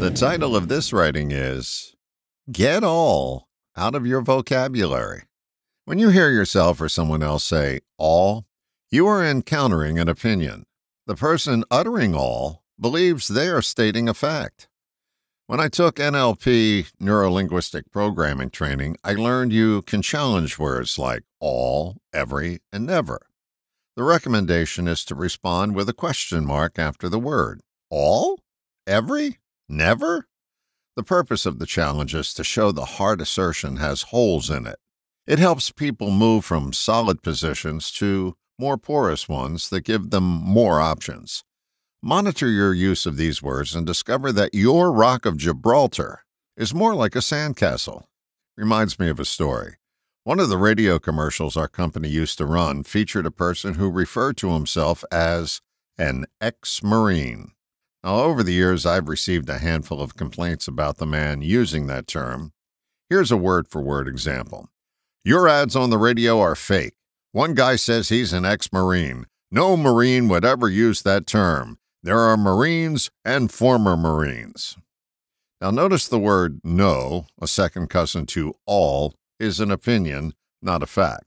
The title of this writing is Get All Out of Your Vocabulary. When you hear yourself or someone else say all, you are encountering an opinion. The person uttering all believes they are stating a fact. When I took NLP neurolinguistic programming training, I learned you can challenge words like all, every, and never. The recommendation is to respond with a question mark after the word. All? Every? Never? The purpose of the challenge is to show the hard assertion has holes in it. It helps people move from solid positions to more porous ones that give them more options. Monitor your use of these words and discover that your Rock of Gibraltar is more like a sandcastle. Reminds me of a story. One of the radio commercials our company used to run featured a person who referred to himself as an ex Marine. Now, over the years, I've received a handful of complaints about the man using that term. Here's a word for word example Your ads on the radio are fake. One guy says he's an ex Marine. No Marine would ever use that term. There are Marines and former Marines. Now, notice the word no, a second cousin to all, is an opinion, not a fact.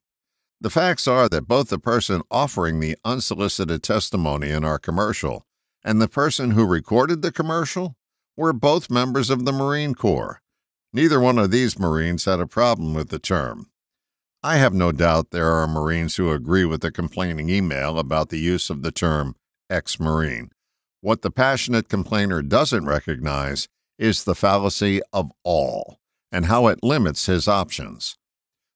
The facts are that both the person offering the unsolicited testimony in our commercial and the person who recorded the commercial were both members of the Marine Corps. Neither one of these Marines had a problem with the term. I have no doubt there are Marines who agree with the complaining email about the use of the term ex Marine. What the passionate complainer doesn't recognize is the fallacy of all and how it limits his options.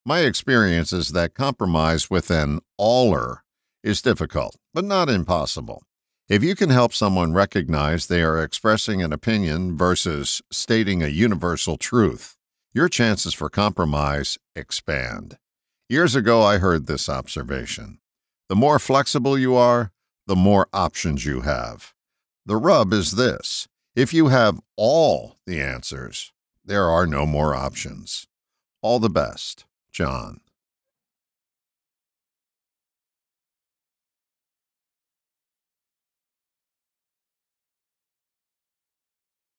My experience is that compromise with an aller is difficult, but not impossible. If you can help someone recognize they are expressing an opinion versus stating a universal truth, your chances for compromise expand. Years ago, I heard this observation The more flexible you are, the more options you have. The rub is this if you have all the answers, there are no more options. All the best, John.